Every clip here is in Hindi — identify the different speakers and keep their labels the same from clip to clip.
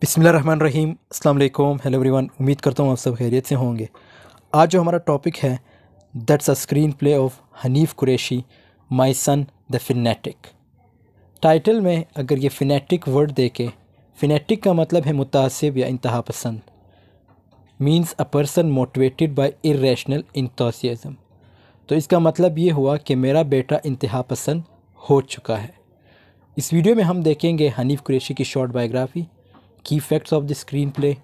Speaker 1: बिसमीम अल्लाम हेलो एवरीवन उम्मीद करता हूँ आप सब खैरियत से होंगे आज जो हमारा टॉपिक है that's a screen play of Hanif Kureishi my son the fanatic title में अगर ये फिनेटिक वर्ड देखे फिनेटिक का मतलब है मुतासब या इंतहा पसंद means a person motivated by irrational enthusiasm तो इसका मतलब ये हुआ कि मेरा बेटा इंतहा पसंद हो चुका है इस वीडियो में हम देखेंगे हनीफ कुरैशी की शॉर्ट बायोग्राफ़ी की facts of the screen play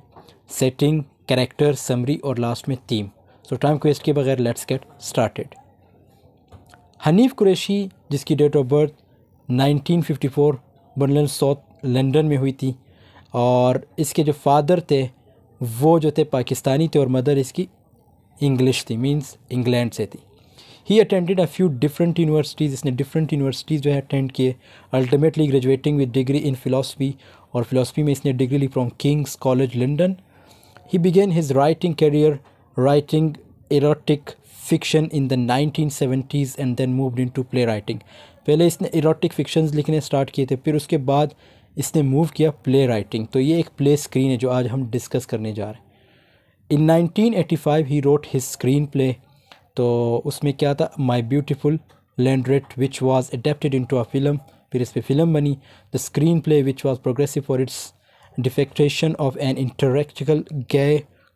Speaker 1: setting character summary और लास्ट में थीम सो टाइम वेस्ट के बगैर let's get started Hanif Kureishi जिसकी date of birth 1954 born in south London में हुई थी और इसके जो फादर थे वो जो थे पाकिस्तानी थे और मदर इसकी इंग्लिश थी मींस इंग्लैंड से थी he attended a few different universities इसने डिफरेंट यूनिवर्सिटीज़ जो है अटेंड किए ultimately graduating with degree in philosophy और फिलोसफी में इसने डिग्री ली from King's College London he began his writing career writing erotic fiction in the nineteen seventies and then moved into play writing पहले इसने इराटिक फिक्शन लिखने स्टार्ट किए थे फिर उसके बाद इसने मूव किया प्ले राइटिंग तो ये एक प्ले स्क्रीन है जो आज हम डिस्कस करने जा रहे हैं in 1985 he wrote his screen play तो उसमें क्या था my beautiful laundrette which was adapted into a film फिर इस पर फिल्म बनी the screen play which was progressive for its depiction of an interracial gay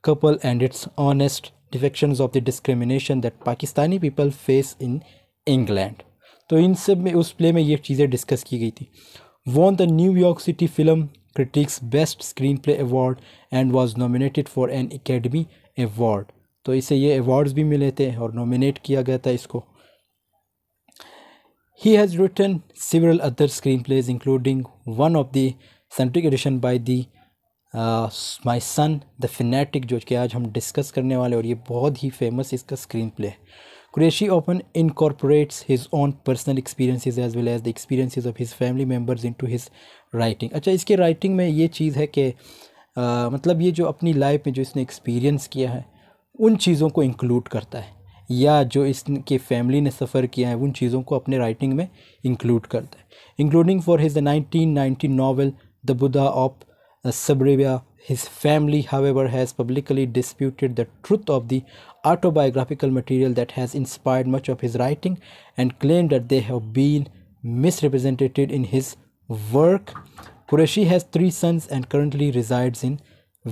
Speaker 1: couple and its honest depiction of the discrimination that Pakistani people face in England तो इन सब में उस प्ले में ये चीज़ें डिस्कस की गई थी won the New York city film critics best screenplay award and was nominated for an Academy Award तो इसे ये अवार्ड्स भी मिले थे और नॉमिनेट किया गया था इसको He has written several other screenplays, including one of the centric edition by the my son the fanatic जो कि आज हम डिस्कस करने वाले और ये बहुत ही फेमस इसका स्क्रीन प्ले है Kureishi often incorporates his own personal experiences as well as the experiences of his family members into his writing अच्छा इसके राइटिंग में ये चीज़ है कि uh, मतलब ये जो अपनी लाइफ में जो इसने एक्सपीरियंस किया है उन चीज़ों को इंक्लूड करता है या जो इसके फैमिली ने सफ़र किया है उन चीज़ों को अपने राइटिंग में इंक्लूड करता है including for his nineteen ninety novel the Buddha of Suburbia his family however has publicly disputed the truth of the autobiographical material that has inspired much of his writing and claim that they have been misrepresented in his work Kureishi has three sons and currently resides in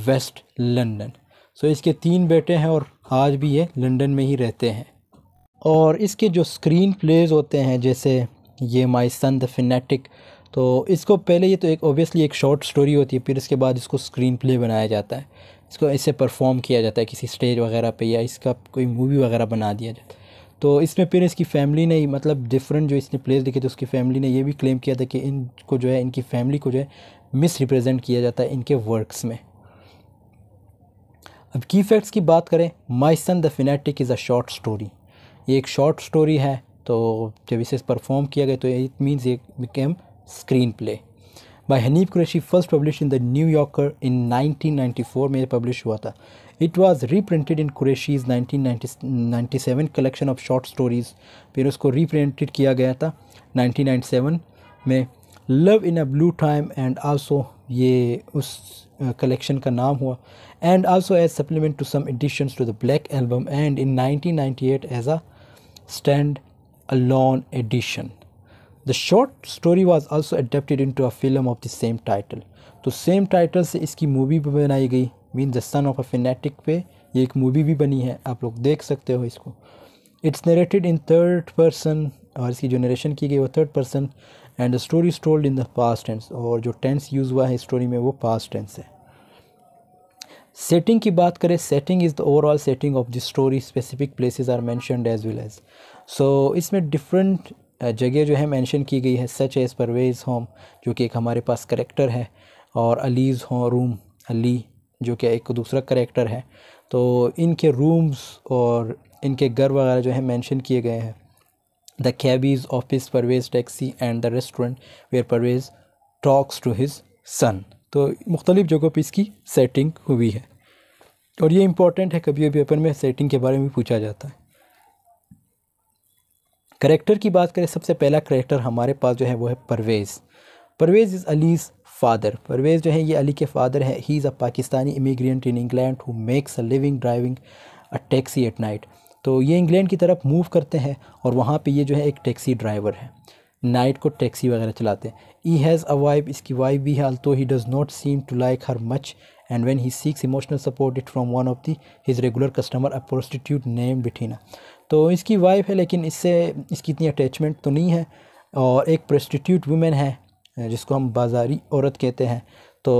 Speaker 1: west London so इसके तीन बेटे हैं और आज भी ये लंदन में ही रहते हैं और इसके जो स्क्रीन प्लेज होते हैं जैसे ये माई सन द फिनेटिक तो इसको पहले ये तो एक ओबियसली एक शॉर्ट स्टोरी होती है फिर इसके बाद इसको स्क्रीन प्ले बनाया जाता है इसको इसे परफॉर्म किया जाता है किसी स्टेज वगैरह पे या इसका कोई मूवी वगैरह बना दिया जाता है तो इसमें फिर इसकी फैमिली ने मतलब डिफरेंट जो इसने प्लेस देखे थे तो उसकी फैमिली ने ये भी क्लेम किया था कि इनको जो है इनकी फैमिली को जो है मिस रिप्रेजेंट किया जाता है इनके वर्क्स में अब की फैक्ट्स की बात करें my son the fanatic is a short story ये एक शॉर्ट स्टोरी है तो जब इसे परफॉर्म किया गया तो इट मीन्स ये became screen play by Hanif Kureishi first publish in the New Yorker in 1994 में पब्लिश हुआ था it was reprinted in Kureishi's 1997 collection of short stories फिर उसको रीप्रिंटेड किया गया था 1997 में love in a blue time and also ये उस कलेक्शन का नाम हुआ and also as supplement to some editions to the black album and in 1998 as a stand alone edition the short story was also adapted into a film of the same title तो सेम टाइटल से इसकी मूवी भी बनाई गई mean the son of a fanatic पे ये एक मूवी भी बनी है आप लोग देख सकते हो इसको it's narrated in third person और इसकी जो नरेशन की गई वो third person and the story told in the past tense और जो टेंस यूज़ हुआ है स्टोरी में वो पास्ट टेंस है सेटिंग की बात करें setting is the overall setting of the story specific places are mentioned as well as so इसमें डिफरेंट जगह जो है मेंशन की गई है सच एज़ परवेज़ होम जो कि एक हमारे पास करेक्टर है और अलीज़ हो रूम अली जो कि एक दूसरा करेक्टर है तो इनके रूम्स और इनके घर वगैरह जो है मेंशन किए गए हैं the cabby's office Parvez taxi and the restaurant where Parvez talks to his son तो मुख्तलिफ़ जगहों पर इसकी सेटिंग हुई है और ये इम्पॉर्टेंट है कभी कभी पेपर में सेटिंग के बारे में पूछा जाता है करेक्टर की बात करें सबसे पहला करेक्टर हमारे पास जो है वो है परवेज़ परवेज़ इज़ अलीज़ फादर परवेज़ जो है ये अली के फादर है he is a Pakistani immigrant in England who makes a living driving a taxi at night तो ये इंग्लैंड की तरफ मूव करते हैं और वहाँ पे ये जो है एक टैक्सी ड्राइवर है नाइट को टैक्सी वगैरह चलाते हैं ई हैज़ अ वाइफ इसकी वाइफ भी है although he does not seem to like her much and when he seeks emotional support it from one of the his regular customer a prostitute name Bettina तो इसकी वाइफ है लेकिन इससे इसकी इतनी अटैचमेंट तो नहीं है और एक प्रोस्टिट्यूट वुमेन है जिसको हम बाजारी औरत कहते हैं तो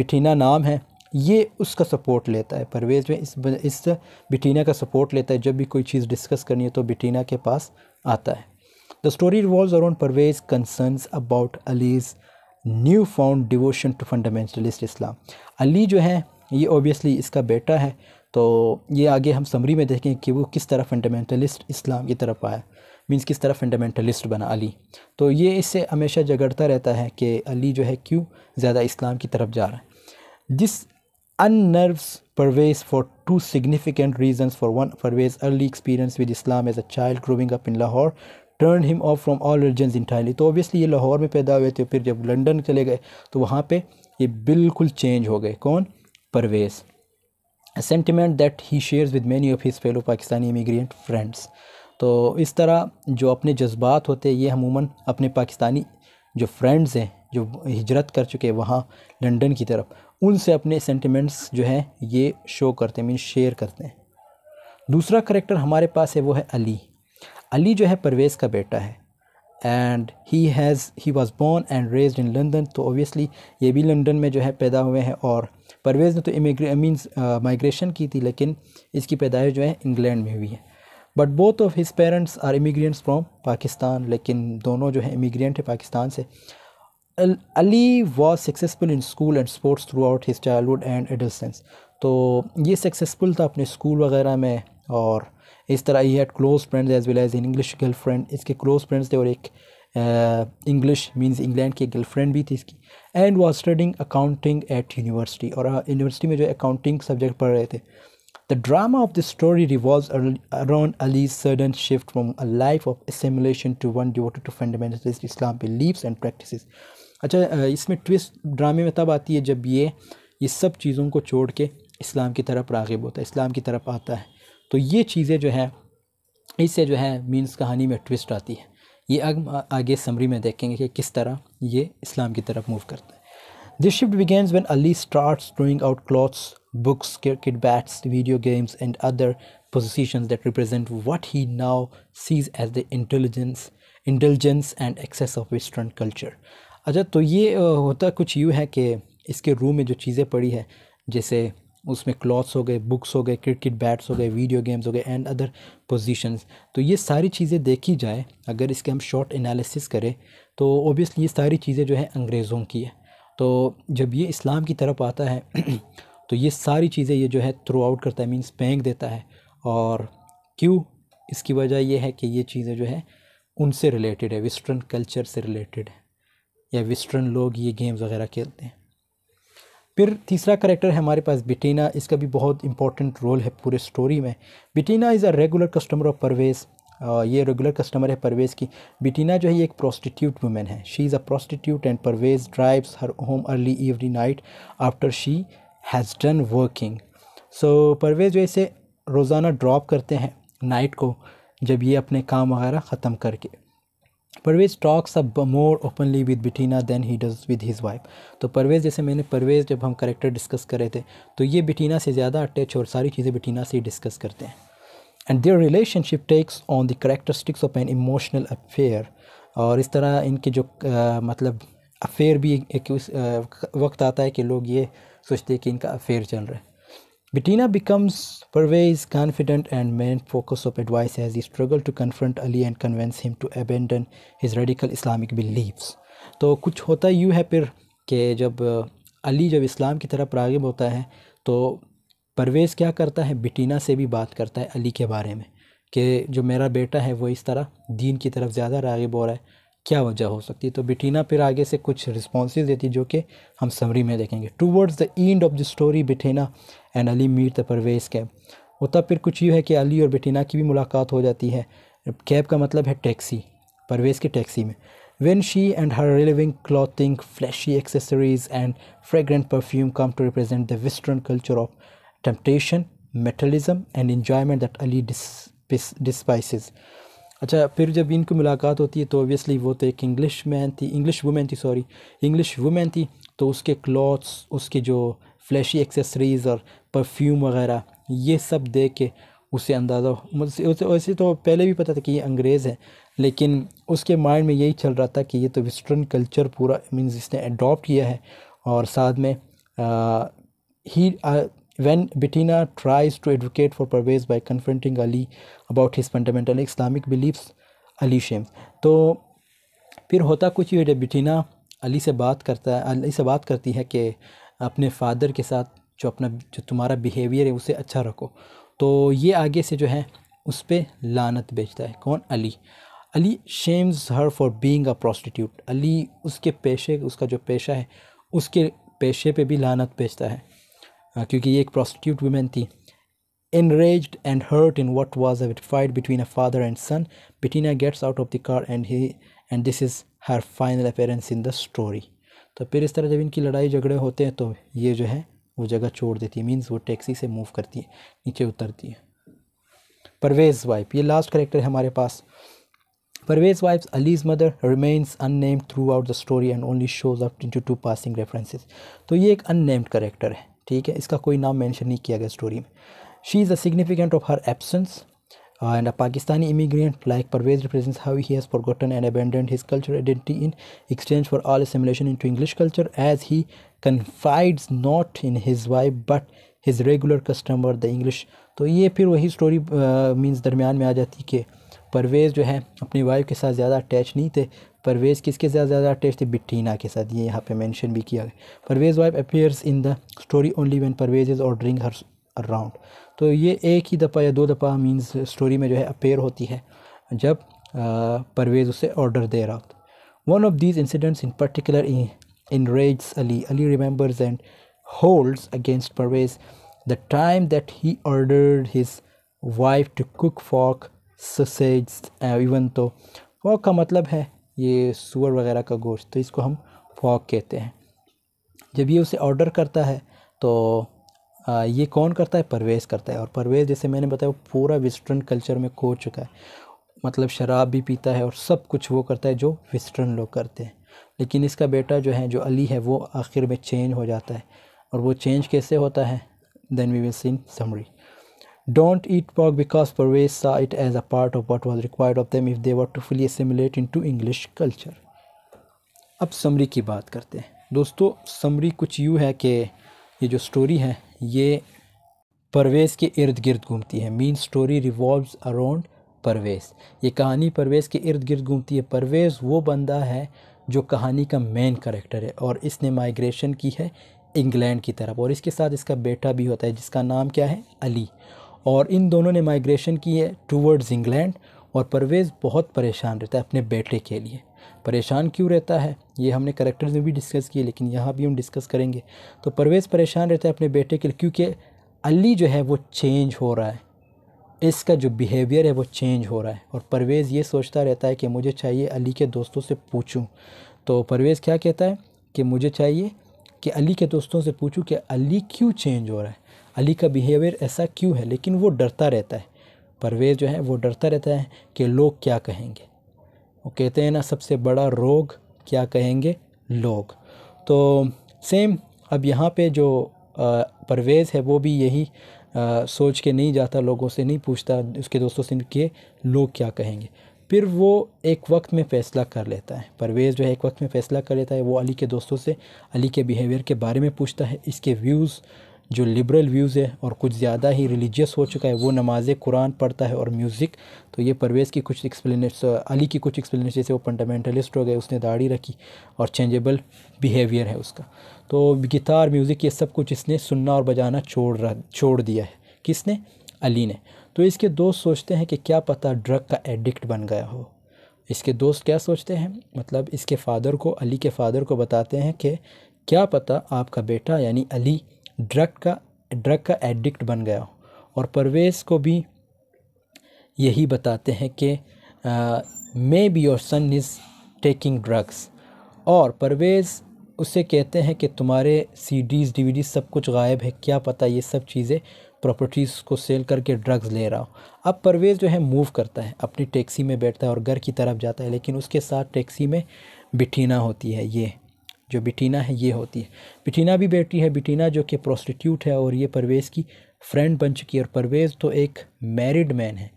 Speaker 1: बिठीना नाम है ये उसका सपोर्ट लेता है परवेज़ में इस इस बिटीना का सपोर्ट लेता है जब भी कोई चीज़ डिस्कस करनी है तो बिटीना के पास आता है the story revolve around Parvez concerns about Ali's new found devotion to fundamentalist Islam Ali जो है ये ओबियसली इसका बेटा है तो ये आगे हम समरी में देखें कि वो किस तरह फंडामेंटलिस्ट इस्लाम की तरफ आया मीन्स किस तरह फंडामेंटलिस्ट बना अली तो ये इससे हमेशा झगड़ता रहता है कि अली जो है क्यों ज़्यादा इस्लाम की तरफ जा रहा है जिस unnerves Pervez for two significant reasons. For one, Pervez's early experience with Islam as a child growing up in Lahore turn him off from all religions entirely तो ऑब्वियसली ये लाहौर में पैदा हुए थे फिर जब लंदन चले गए तो वहाँ पे ये बिल्कुल चेंज हो गए कौन Parvez sentiment that he shares with many of his fellow Pakistani immigrant friends तो इस तरह जो अपने जज्बात होते हैं ये अमूमन अपने पाकिस्तानी जो फ्रेंड्स हैं जो हिजरत कर चुके वहाँ लंदन की तरफ उनसे अपने सेंटिमेंट्स जो हैं ये शो करते हैं मीन शेयर करते हैं दूसरा करेक्टर हमारे पास है वो है अली अली जो है परवेज़ का बेटा है and he has he was born and raised in London तो ओबियसली ये भी लंदन में जो है पैदा हुए हैं और परवेज़ ने तो इमिग्रे माइग्रेशन uh, की थी लेकिन इसकी पैदाइश जो है इंग्लैंड में हुई है but both of his parents are immigrants from Pakistan लेकिन दोनों जो है इमिग्रेंट है पाकिस्तान से Ali was successful in school and sports throughout his childhood and adolescence तो ये सक्सेसफुल था अपने स्कूल वगैरह में और इस तरह he had close friends as well as an English girlfriend इसके क्लोज फ्रेंड्स थे और एक इंग्लिश मींस इंग्लैंड की गर्लफ्रेंड भी थी इसकी and was studying accounting at university और यूनिवर्सिटी में जो अकाउंटिंग सब्जेक्ट पढ़ रहे थे The drama of the story revolves around Ali's sudden shift from a life of assimilation to one devoted to fundamentalist Islam beliefs and practices. अच्छा इसमें ट्विस्ट ड्रामे में तब आती है जब ये ये सब चीज़ों को छोड़ के इस्लाम की तरफ रागब होता है इस्लाम की तरफ आता है तो ये चीज़ें जो हैं इससे जो है मीन्स कहानी में ट्विस्ट आती है ये अब आगे समरी में देखेंगे कि किस तरह ये इस्लाम की तरफ मूव करता है this shift begins when Ali start throwing out clothes books cricket bats video games and other possessions that represent what he now sees as the intelligence intelligence and excess of western culture अच्छा तो ये होता कुछ यूँ है कि इसके रूम में जो चीज़ें पड़ी है जैसे उसमें क्लॉथ्स हो गए बुक्स हो गए क्रिकेट बैट्स हो गए वीडियो गेम्स हो गए एंड अदर पोजीशंस तो ये सारी चीज़ें देखी जाए अगर इसके हम शॉर्ट एनालिसिस करें तो ओबियसली ये सारी चीज़ें जो है अंग्रेज़ों की है तो जब ये इस्लाम की तरफ आता है तो ये सारी चीज़ें ये जो है थ्रू आउट करता है मीन्स फेंक देता है और क्यों इसकी वजह यह है कि ये चीज़ें जो है उनसे रिलेटेड है वेस्टर्न कल्चर से रिलेटेड है या वेस्टर्न लोग ये गेम्स वगैरह खेलते हैं फिर तीसरा करेक्टर है हमारे पास बिटीना इसका भी बहुत इंपॉर्टेंट रोल है पूरे स्टोरी में Bettina is a regular customer of Parvez ये रेगुलर कस्टमर है परवेज़ की बिटीना जो है ये एक प्रोस्टिट्यूट वुमेन है she is a prostitute and Parvez drives her home early evening night after she has done working so Parvez जो इसे रोज़ाना ड्रॉप करते हैं नाइट को जब ये अपने काम वगैरह ख़त्म करके परवेज़ टॉक्स अब more openly with Bettina than he does with his wife तो परवेज़ जैसे मैंने परवेज़ जब हम करेक्टर डिस्कस कर रहे थे तो ये बिटीना से ज़्यादा अटैच और सारी चीज़ें बिटीना से ही डिस्कस करते हैं and their relationship takes on the characteristics of an emotional affair और इस तरह इनके जो आ, मतलब अफेयर भी एक उस आ, वक्त आता है कि लोग ये सोचते हैं कि इनका अफेयर चल रहा है Bettina becomes Pervez confidant and main focus of advice as he struggles to confront Ali and convince him to abandon his radical Islamic beliefs. तो कुछ होता यूँ है फिर कि जब अली जब इस्लाम की तरफ रागब होता है तो परवेज़ क्या करता है बिटीना से भी बात करता है अली के बारे में कि जो मेरा बेटा है वो इस तरह दीन की तरफ ज़्यादा रागब हो रहा है क्या वजह हो सकती है तो बिठीना फिर आगे से कुछ रिस्पॉन्सेज देती जो कि हम समरी में देखेंगे towards the end of the story Bettina and Ali meet the Parvez cab होता फिर कुछ यूँ है कि अली और बिटीना की भी मुलाकात हो जाती है कैब का मतलब है टैक्सी परवेज की टैक्सी में when she and her revealing clothing flashy accessories and fragrant perfume come to represent the western culture of temptation materialism and enjoyment that Ali despises अच्छा फिर जब इनकी मुलाकात होती है तो ओबियसली वो तो एक इंग्लिश मैन थी इंग्लिश वुमेन थी सॉरी इंग्लिश वुमेन थी तो उसके क्लॉथ्स उसके जो फ्लैशी एक्सेसरीज़ और परफ्यूम वगैरह ये सब दे के उसे अंदाज़ा वैसे तो पहले भी पता था कि ये अंग्रेज़ है लेकिन उसके माइंड में यही चल रहा था कि ये तो वेस्टर्न कल्चर पूरा मीन्स इसने अडोप्ट किया है और साथ में आ, ही आ, When Bettina tries to advocate for Pervez by confronting Ali about his fundamental Islamic beliefs, Ali shames. तो फिर होता कुछ ये बिटीना अली से बात करता है अली से बात करती है कि अपने फादर के साथ जो अपना जो तुम्हारा बिहेवियर है उसे अच्छा रखो तो ये आगे से जो है उस पर लानत बेचता है कौन Ali Ali shames her for being a prostitute Ali उसके पेशे उसका जो पेशा है उसके पेशे पे भी लानत बेचता है क्योंकि ये एक प्रॉस्टिट्यूट वुमेन थी Enraged and hurt in what was a fight between a father and son, Bettina gets out of the car and he and this is her final appearance in the story. तो फिर इस तरह जब इनकी लड़ाई झगड़े होते हैं तो ये जो है वो जगह छोड़ देती है मीन्स वो टैक्सी से मूव करती है नीचे उतरती है परवेज़ वाइफ ये लास्ट करेक्टर है हमारे पास Parvez wife Ali's mother remains unnamed throughout the story and only shows up into two passing references. तो ये एक unnamed character है ठीक है इसका कोई नाम मैंशन नहीं किया गया स्टोरी में she is a significant of her absence and a Pakistani immigrant like Parvez represent how he has forgotten and abandoned his culture identity in exchange for all assimilation into English culture as he confided not in his wife but his regular customer the English तो ये फिर वही स्टोरी मीन्स दरमियान में आ जाती है कि परवेज़ जो है अपनी वाइफ के साथ ज़्यादा अटैच नहीं थे परवेज़ किसके साथ ज़्यादा अटैच थे बिटीना के साथ ये यहाँ पे मेंशन भी किया गया Parvez wife appears in the story only when Parvez is ordering her around तो ये एक ही दफ़ा या दो दफ़ा मीन्स स्टोरी में जो है अपेयर होती है जब परवेज़ उसे ऑर्डर दे रहा होता one of these incidents in particular in rage Ali Ali remembers and holds against Parvez the time that he order his wife to cook pork sausages even though walk का मतलब है ये सुअर वगैरह का गोश्त तो इसको हम फॉक कहते हैं जब ये उसे ऑर्डर करता है तो ये कौन करता है परवेज़ करता है और परवेज़ जैसे मैंने बताया वो पूरा वेस्टर्न कल्चर में खो चुका है मतलब शराब भी पीता है और सब कुछ वो करता है जो वेस्टर्न लोग करते हैं लेकिन इसका बेटा जो है जो अली है वो आखिर में चेंज हो जाता है और वो चेंज कैसे होता है then we will see in summary Don't eat pork because Parvez saw it as a part of what was required of them if they were to fully assimilate into English culture. अब समरी की बात करते हैं दोस्तों समरी कुछ यूँ है कि ये जो स्टोरी है ये परवेज़ के इर्द गिर्द घूमती है main story revolves around Parvez ये कहानी परवेज़ के इर्द गिर्द घूमती है परवेज़ वो बंदा है जो कहानी का मेन करेक्टर है और इसने माइग्रेशन की है इंग्लैंड की तरफ और इसके साथ इसका बेटा भी होता है जिसका नाम क्या है अली और इन दोनों ने माइग्रेशन की है टूवर्ड्स इंग्लैंड और परवेज़ बहुत परेशान रहता है अपने बेटे के लिए परेशान क्यों रहता है ये हमने करेक्टर्स में भी डिस्कस किए लेकिन यहाँ भी हम डिस्कस करेंगे तो परवेज़ परेशान रहता है अपने बेटे के लिए क्योंकि अली जो है वो चेंज हो रहा है इसका जो बिहेवियर है वो चेंज हो रहा है और परवेज़ ये सोचता रहता है कि मुझे चाहिए अली के दोस्तों से पूछूं तो परवेज़ क्या कहता है कि मुझे चाहिए कि अली के दोस्तों से पूछूं कि अली क्यों चेंज हो रहा है अली का बिहेवियर ऐसा क्यों है लेकिन वो डरता रहता है परवेज़ जो है वो डरता रहता है कि लोग क्या कहेंगे वो कहते हैं ना सबसे बड़ा रोग क्या कहेंगे लोग तो सेम अब यहाँ पे जो परवेज़ है वो भी यही आ, सोच के नहीं जाता लोगों से नहीं पूछता उसके दोस्तों से कि लोग क्या कहेंगे फिर वो एक वक्त में फ़ैसला कर लेता है परवेज़ जो है एक वक्त में फ़ैसला कर लेता है वो अली के दोस्तों से अली के बिहेवियर के बारे में पूछता है इसके व्यूज़ जो लिबरल व्यूज़ है और कुछ ज़्यादा ही रिलीजियस हो चुका है वो नमाज कुरान पढ़ता है और म्यूज़िक तो ये परवेज़ की कुछ एक्सप्लेनेट्स अली की कुछ एक्सप्लेनेट्स जैसे वो फंडामेंटलिस्ट हो गए उसने दाढ़ी रखी और चेंजेबल बिहेवियर है उसका तो गिटार म्यूज़िक ये सब कुछ इसने सुनना और बजाना छोड़ रहा छोड़ दिया है किसने अली ने तो इसके दोस्त सोचते हैं कि क्या पता ड्रग का एडिक्ट बन गया हो इसके दोस्त क्या सोचते हैं मतलब इसके फादर को अली के फादर को बताते हैं कि क्या पता आपका बेटा यानी अली ड्रग का ड्रग का एडिक्ट बन गया हो और परवेज़ को भी यही बताते हैं कि maybe your son is taking drugs और परवेज़ उसे कहते हैं कि तुम्हारे सीडीज़ डीवीडी सब कुछ गायब है क्या पता ये सब चीज़ें प्रॉपर्टीज़ को सेल करके ड्रग्स ले रहा हो अब परवेज़ जो है मूव करता है अपनी टैक्सी में बैठता है और घर की तरफ जाता है लेकिन उसके साथ टैक्सी में बिठीना होती है ये जो बिटीना है ये होती है बिटीना भी बैठी है बिटीना जो कि प्रोस्टिट्यूट है और ये परवेज़ की फ्रेंड बन चुकी है और परवेज़ तो एक मैरिड मैन है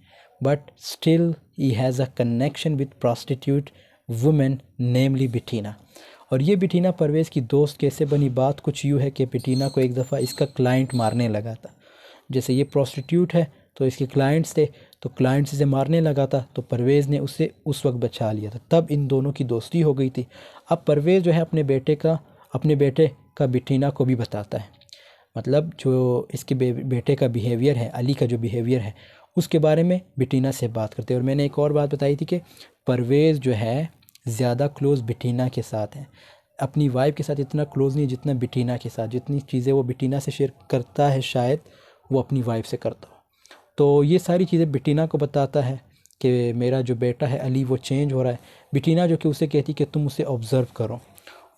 Speaker 1: but still he has a connection with prostitute women namely Bettina और ये बिटीना परवेज़ की दोस्त कैसे बनी बात कुछ यूँ है कि बिटीना को एक दफ़ा इसका क्लाइंट मारने लगा था जैसे ये प्रोस्टिट्यूट है तो इसके क्लाइंट्स थे तो क्लाइंट्स इसे मारने लगा था तो परवेज़ ने उसे उस वक्त बचा लिया था तब इन दोनों की दोस्ती हो गई थी अब परवेज़ जो है अपने बेटे का अपने बेटे का बिटीना को भी बताता है मतलब जो इसके बे, बेटे का बिहेवियर है अली का जो बिहेवियर है उसके बारे में बिटीना से बात करते हैं और मैंने एक और बात बताई थी कि परवेज़ जो है ज़्यादा क्लोज़ बिटीना के साथ है अपनी वाइफ के साथ इतना क्लोज़ नहीं जितना बिटीना के साथ जितनी चीज़ें वो बिटीना से शेयर करता है शायद वो अपनी वाइफ से करता हो तो ये सारी चीज़ें बिटीना को बताता है कि मेरा जो बेटा है अली वो चेंज हो रहा है बिटीना जो कि उसे कहती कि तुम उसे ऑब्ज़र्व करो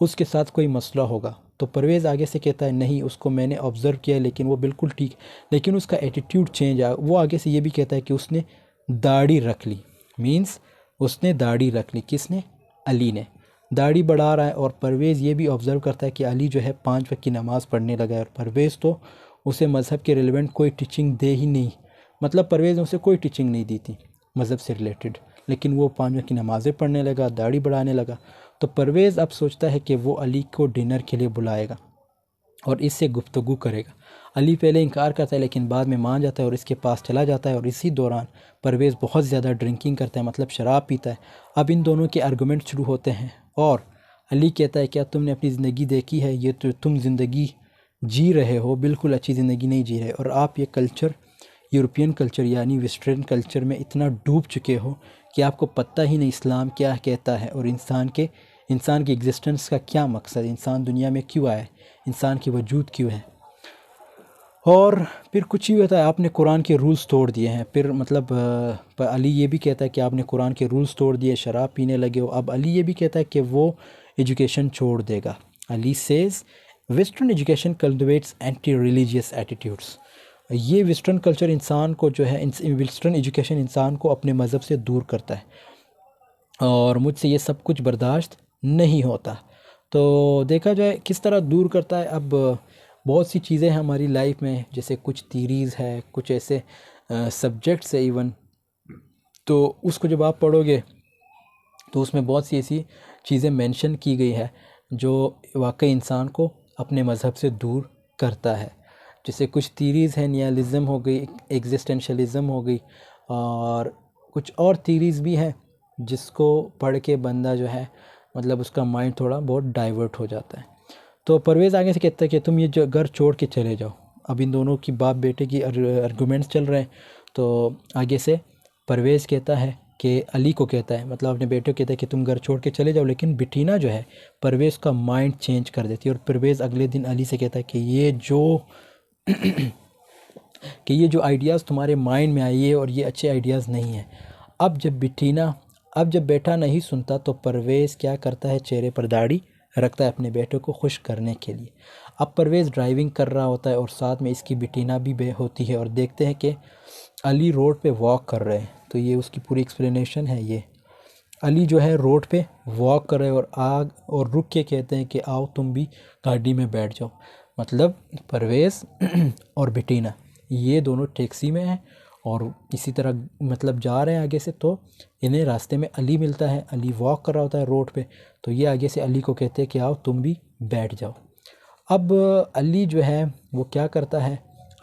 Speaker 1: उसके साथ कोई मसला होगा तो परवेज़ आगे से कहता है नहीं उसको मैंने ऑब्ज़र्व किया लेकिन वो बिल्कुल ठीक लेकिन उसका एटीट्यूड चेंज आया वो आगे से ये भी कहता है कि उसने दाढ़ी रख ली मीन्स उसने दाढ़ी रख ली किसने अली ने दाढ़ी बढ़ा रहा है और परवेज़ ये भी ऑब्ज़र्व करता है कि अली जो है पाँच वक्त की नमाज़ पढ़ने लगा है और परवेज़ तो उसे मज़हब के रिलेवेंट कोई टीचिंग दे ही नहीं मतलब परवेज़ ने उसे कोई टीचिंग नहीं दी थी मज़हब से रिलेटेड लेकिन वो पाँच की नमाज़ें पढ़ने लगा दाढ़ी बढ़ाने लगा तो परवेज़ अब सोचता है कि वो अली को डिनर के लिए बुलाएगा और इससे गुफ्तगु करेगा अली पहले इनकार करता है लेकिन बाद में मान जाता है और इसके पास चला जाता है और इसी दौरान परवेज़ बहुत ज़्यादा ड्रिंकिंग करता है मतलब शराब पीता है अब इन दोनों के आर्गूमेंट शुरू होते हैं और अली कहता है क्या तुमने अपनी ज़िंदगी देखी है ये तो तुम ज़िंदगी जी रहे हो बिल्कुल अच्छी ज़िंदगी नहीं जी रहे और आप ये कल्चर यूरोपियन कल्चर यानी वेस्टर्न कल्चर में इतना डूब चुके हो कि आपको पता ही नहीं इस्लाम क्या कहता है और इंसान के इंसान की एग्जिस्टेंस का क्या मकसद इंसान दुनिया में क्यों आया इंसान की वजूद क्यों है और फिर कुछ ही होता है आपने कुरान के रूल्स तोड़ दिए हैं फिर मतलब अली ये भी कहता है कि आपने कुरान के रूल्स तोड़ दिए शराब पीने लगे हो अब अली ये भी कहता है कि वो एजुकेशन छोड़ देगा Ali says western education cultivates anti religious attitudes ये वेस्टर्न कल्चर इंसान को जो है वेस्टर्न एजुकेशन इंसान को अपने मज़हब से दूर करता है और मुझसे ये सब कुछ बर्दाश्त नहीं होता तो देखा जाए किस तरह दूर करता है अब बहुत सी चीज़ें हैं हमारी लाइफ में जैसे कुछ थीरीज़ है कुछ ऐसे सब्जेक्ट्स है इवन तो उसको जब आप पढ़ोगे तो उसमें बहुत सी ऐसी चीज़ें मेंशन की गई है जो वाकई इंसान को अपने मज़हब से दूर करता है जैसे कुछ थीरीज़ हैं नियालिज़म हो गई एग्जिस्टेंशलिज़म हो गई और कुछ और थीरीज़ भी हैं जिसको पढ़ के बंदा जो है मतलब उसका माइंड थोड़ा बहुत डाइवर्ट हो जाता है तो परवेज़ आगे से कहता है कि तुम ये जो घर छोड़ के चले जाओ अब इन दोनों की बाप बेटे की आर्गूमेंट्स चल रहे हैं तो आगे से परवेज़ कहता है कि अली को कहता है मतलब अपने बेटे को कहता है कि तुम घर छोड़ के चले जाओ लेकिन बिटीना जो है परवेज़ का माइंड चेंज कर देती है और परवेज़ अगले दिन अली से कहता है कि ये जो कि ये जो आइडियाज़ तुम्हारे माइंड में आई है और ये अच्छे आइडियाज़ नहीं हैं अब जब बिटीना अब जब बेटा नहीं सुनता तो परवेज़ क्या करता है चेहरे पर दाढ़ी रखता है अपने बेटे को खुश करने के लिए अब परवेज़ ड्राइविंग कर रहा होता है और साथ में इसकी बिटीना भी बे होती है और देखते हैं कि अली रोड पे वॉक कर रहे हैं तो ये उसकी पूरी एक्सप्लेनेशन है ये अली जो है रोड पे वॉक कर रहे और आग और रुक के कहते हैं कि आओ तुम भी गाड़ी में बैठ जाओ मतलब परवेज़ और बिटीना ये दोनों टैक्सी में हैं और इसी तरह मतलब जा रहे हैं आगे से तो इन्हें रास्ते में अली मिलता है अली वॉक कर रहा होता है रोड पे तो ये आगे से अली को कहते हैं कि आओ तुम भी बैठ जाओ अब अली जो है वो क्या करता है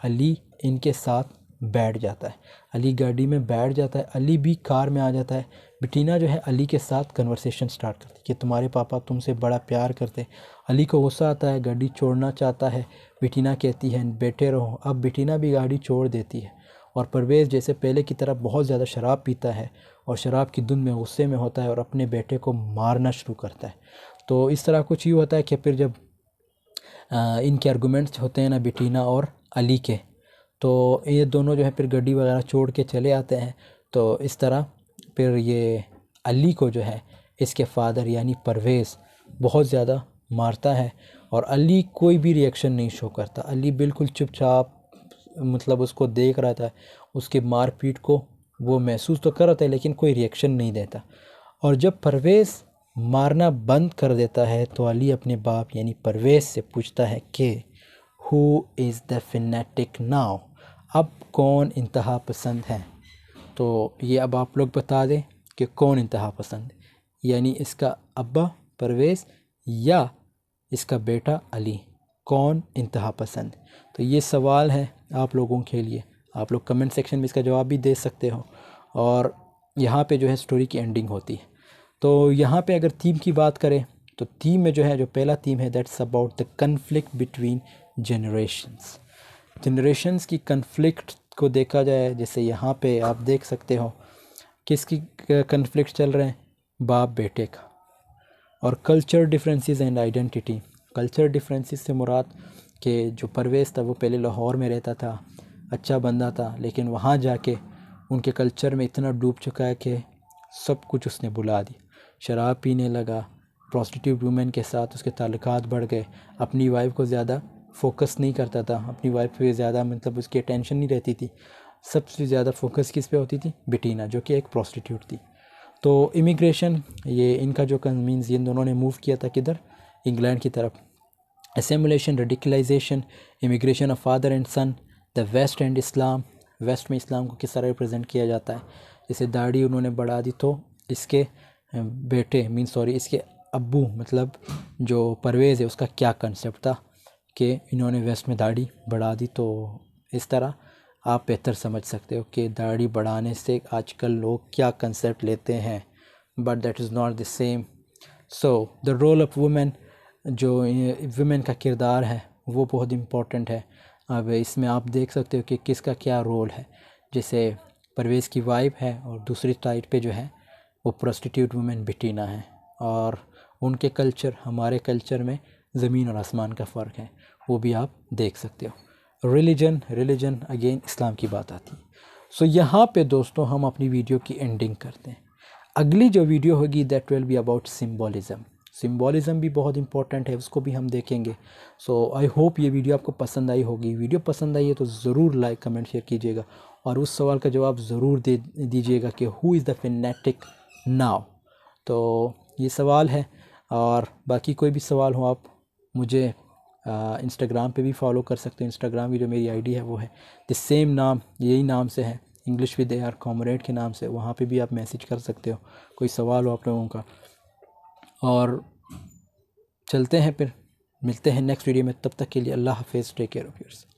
Speaker 1: अली इनके साथ बैठ जाता है अली गाड़ी में बैठ जाता है अली भी कार में आ जाता है बटीना जो है अली के साथ कन्वर्सेशन स्टार्ट करती है कि तुम्हारे पापा तुमसे बड़ा प्यार करते अली को गुस्सा आता है गाड़ी छोड़ना चाहता है बटीना कहती है बेटे रहो अब बटीना भी गाड़ी छोड़ देती है और परवेज़ जैसे पहले की तरह बहुत ज़्यादा शराब पीता है और शराब की धुन में गुस्से में होता है और अपने बेटे को मारना शुरू करता है तो इस तरह कुछ ये होता है कि फिर जब इनके आर्गूमेंट्स होते हैं ना बटीना और अली के तो ये दोनों जो है फिर गड्डी वगैरह छोड़ के चले आते हैं तो इस तरह फिर ये अली को जो है इसके फ़ादर यानी परवेज़ बहुत ज़्यादा मारता है और अली कोई भी रिएक्शन नहीं शो करता अली बिल्कुल चुपचाप मतलब उसको देख रहा था उसके मारपीट को वो महसूस तो कर रहा था लेकिन कोई रिएक्शन नहीं देता और जब परवेज़ मारना बंद कर देता है तो अली अपने बाप यानी परवेज़ से पूछता है कि who is the fanatic now अब कौन इंतहा पसंद है तो ये अब आप लोग बता दें कि कौन इंतहा पसंद यानी इसका अब्बा परवेज़ या इसका बेटा अली कौन इंतहा पसंद तो ये सवाल है आप लोगों के लिए आप लोग कमेंट सेक्शन में इसका जवाब भी दे सकते हो और यहाँ पे जो है स्टोरी की एंडिंग होती है तो यहाँ पे अगर थीम की बात करें तो थीम में जो है जो पहला थीम है that's about the conflict between generations generations की कन्फ्लिक्ट को देखा जाए जैसे यहाँ पे आप देख सकते हो किसकी कन्फ्लिक्ट चल रहे हैं बाप बेटे का और culture differences and identity culture differences से मुराद के जो परवेज़ था वो पहले लाहौर में रहता था अच्छा बंदा था लेकिन वहाँ जाके उनके कल्चर में इतना डूब चुका है कि सब कुछ उसने बुला दिया शराब पीने लगा प्रॉस्टिट्यूट वूमेन के साथ उसके ताल्लुकात बढ़ गए अपनी वाइफ को ज़्यादा फोकस नहीं करता था अपनी वाइफ पे ज़्यादा मतलब उसकी अटेंशन नहीं रहती थी सबसे ज़्यादा फोकस किस पे होती थी बिटीना जो कि एक प्रोस्टिट्यूट थी तो इमिग्रेशन ये इनका जो मीन्स इन दोनों ने मूव किया था किधर इंग्लैंड की तरफ assimilation radicalisation immigration of father and son the west and Islam west में इस्लाम को किस तरह रिप्रेजेंट किया जाता है जैसे दाढ़ी उन्होंने बढ़ा दी तो इसके बेटे मीन सॉरी इसके अब्बू मतलब जो परवेज़ है उसका क्या कंसेप्ट था कि इन्होंने वेस्ट में दाढ़ी बढ़ा दी तो इस तरह आप बेहतर समझ सकते हो कि दाढ़ी बढ़ाने से आजकल लोग क्या कंसेप्ट लेते हैं but that is not the same so the role of women जो वुमेन का किरदार है वो बहुत इम्पोर्टेंट है अब इसमें आप देख सकते हो कि किसका क्या रोल है जैसे परवेज़ की वाइफ है और दूसरी साइड पे जो है वो प्रोस्टिट्यूट वुमेन बिटीना है और उनके कल्चर हमारे कल्चर में ज़मीन और आसमान का फ़र्क है वो भी आप देख सकते हो रिलीजन रिलीजन अगेन इस्लाम की बात आती है सो so, यहाँ पे दोस्तों हम अपनी वीडियो की एंडिंग करते हैं अगली जो वीडियो होगी that will be about symbolism symbolism भी बहुत इंपॉर्टेंट है उसको भी हम देखेंगे सो आई होप ये वीडियो आपको पसंद आई होगी वीडियो पसंद आई है तो ज़रूर लाइक कमेंट शेयर कीजिएगा और उस सवाल का जवाब ज़रूर दे दीजिएगा कि who is the fanatic now तो ये सवाल है और बाकी कोई भी सवाल हो आप मुझे इंस्टाग्राम पे भी फॉलो कर सकते हो इंस्टाग्राम की जो मेरी आईडी है वो है द सेम नाम यही नाम से है English with A R comrade के नाम से वहाँ पे भी आप मैसेज कर सकते हो कोई सवाल हो आप लोगों का और चलते हैं फिर मिलते हैं नेक्स्ट वीडियो में तब तक के लिए अल्लाह हाफिज़ टेक केयर ऑफ़ योर्स